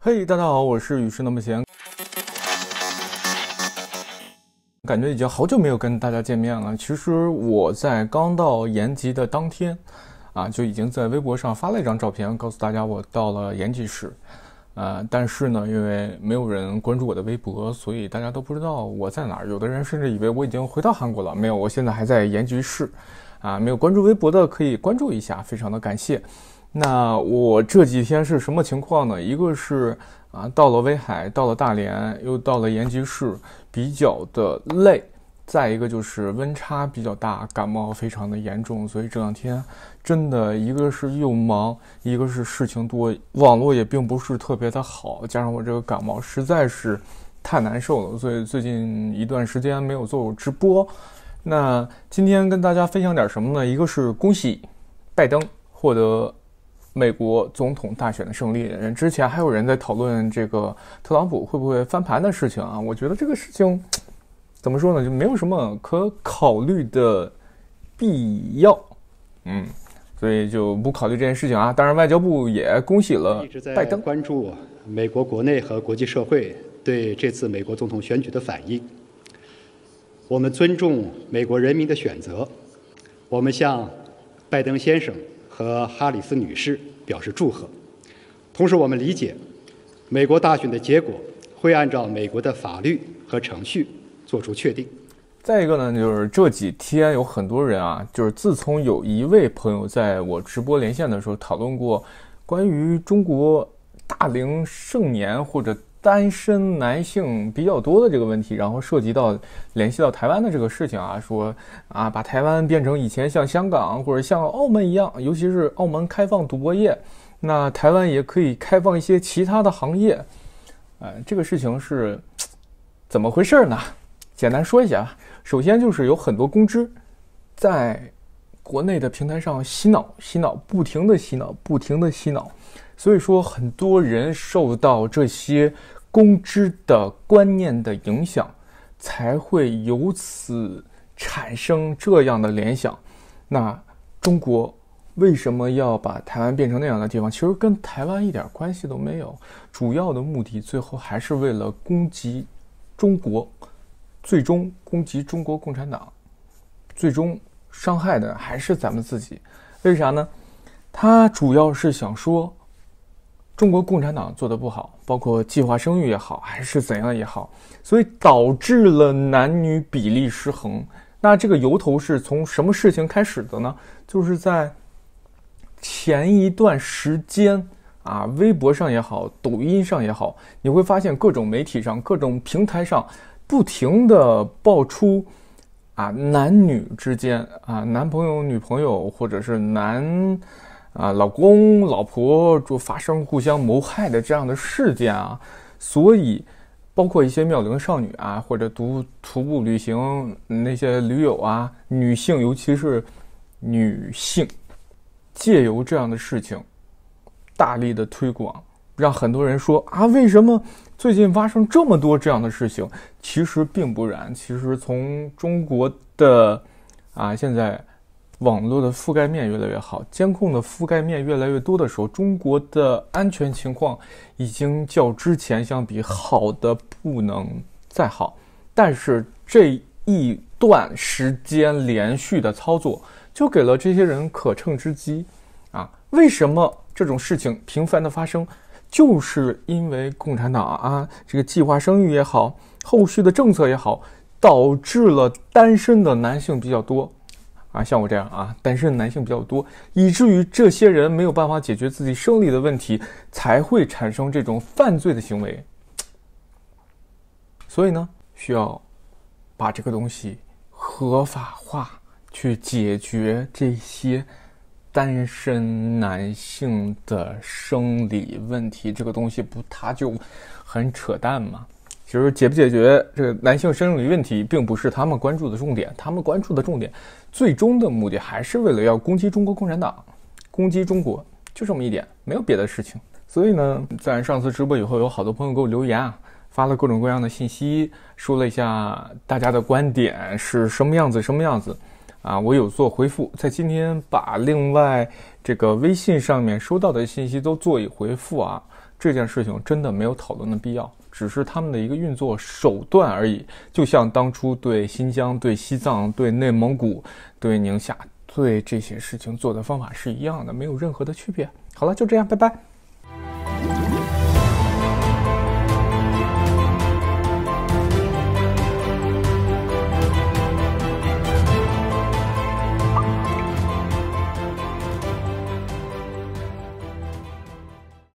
嘿，大家好，我是雨是那么闲。感觉已经好久没有跟大家见面了。其实我在刚到延吉的当天啊，就已经在微博上发了一张照片，告诉大家我到了延吉市。呃，但是呢，因为没有人关注我的微博，所以大家都不知道我在哪儿。有的人甚至以为我已经回到韩国了。没有，我现在还在延吉市。啊，没有关注微博的可以关注一下，非常的感谢。那我这几天是什么情况呢？一个是啊，到了威海，到了大连，又到了延吉市，比较的累；再一个就是温差比较大，感冒非常的严重，所以这两天真的一个是又忙，一个是事情多，网络也并不是特别的好，加上我这个感冒实在是太难受了，所以最近一段时间没有做直播。那今天跟大家分享点什么呢？一个是恭喜拜登获得。美国总统大选的胜利，之前还有人在讨论这个特朗普会不会翻盘的事情啊。我觉得这个事情怎么说呢，就没有什么可考虑的必要，嗯，所以就不考虑这件事情啊。当然，外交部也恭喜了拜登。关注美国国内和国际社会对这次美国总统选举的反应，我们尊重美国人民的选择，我们向拜登先生。和哈里斯女士表示祝贺。同时，我们理解，美国大选的结果会按照美国的法律和程序做出确定。再一个呢，就是这几天有很多人啊，就是自从有一位朋友在我直播连线的时候讨论过关于中国大龄剩年或者。单身男性比较多的这个问题，然后涉及到联系到台湾的这个事情啊，说啊，把台湾变成以前像香港或者像澳门一样，尤其是澳门开放赌博业，那台湾也可以开放一些其他的行业。呃，这个事情是怎么回事呢？简单说一下啊，首先就是有很多公知，在国内的平台上洗脑，洗脑，不停的洗脑，不停的洗脑。所以说，很多人受到这些公知的观念的影响，才会由此产生这样的联想。那中国为什么要把台湾变成那样的地方？其实跟台湾一点关系都没有，主要的目的最后还是为了攻击中国，最终攻击中国共产党，最终伤害的还是咱们自己。为啥呢？他主要是想说。中国共产党做的不好，包括计划生育也好，还是怎样也好，所以导致了男女比例失衡。那这个由头是从什么事情开始的呢？就是在前一段时间啊，微博上也好，抖音上也好，你会发现各种媒体上、各种平台上不停的爆出啊，男女之间啊，男朋友、女朋友，或者是男。啊，老公、老婆就发生互相谋害的这样的事件啊，所以包括一些妙龄少女啊，或者独徒步旅行那些驴友啊，女性，尤其是女性，借由这样的事情大力的推广，让很多人说啊，为什么最近发生这么多这样的事情？其实并不然，其实从中国的啊，现在。网络的覆盖面越来越好，监控的覆盖面越来越多的时候，中国的安全情况已经较之前相比好的不能再好。但是这一段时间连续的操作，就给了这些人可乘之机啊！为什么这种事情频繁的发生，就是因为共产党啊，这个计划生育也好，后续的政策也好，导致了单身的男性比较多。啊，像我这样啊，单身男性比较多，以至于这些人没有办法解决自己生理的问题，才会产生这种犯罪的行为。所以呢，需要把这个东西合法化，去解决这些单身男性的生理问题。这个东西不，它就很扯淡吗？其实解不解决这个男性生理问题，并不是他们关注的重点。他们关注的重点，最终的目的还是为了要攻击中国共产党，攻击中国，就这么一点，没有别的事情。所以呢，在上次直播以后，有好多朋友给我留言啊，发了各种各样的信息，说了一下大家的观点是什么样子，什么样子啊。我有做回复，在今天把另外这个微信上面收到的信息都做一回复啊。这件事情真的没有讨论的必要。只是他们的一个运作手段而已，就像当初对新疆、对西藏、对内蒙古、对宁夏、对这些事情做的方法是一样的，没有任何的区别。好了，就这样，拜拜。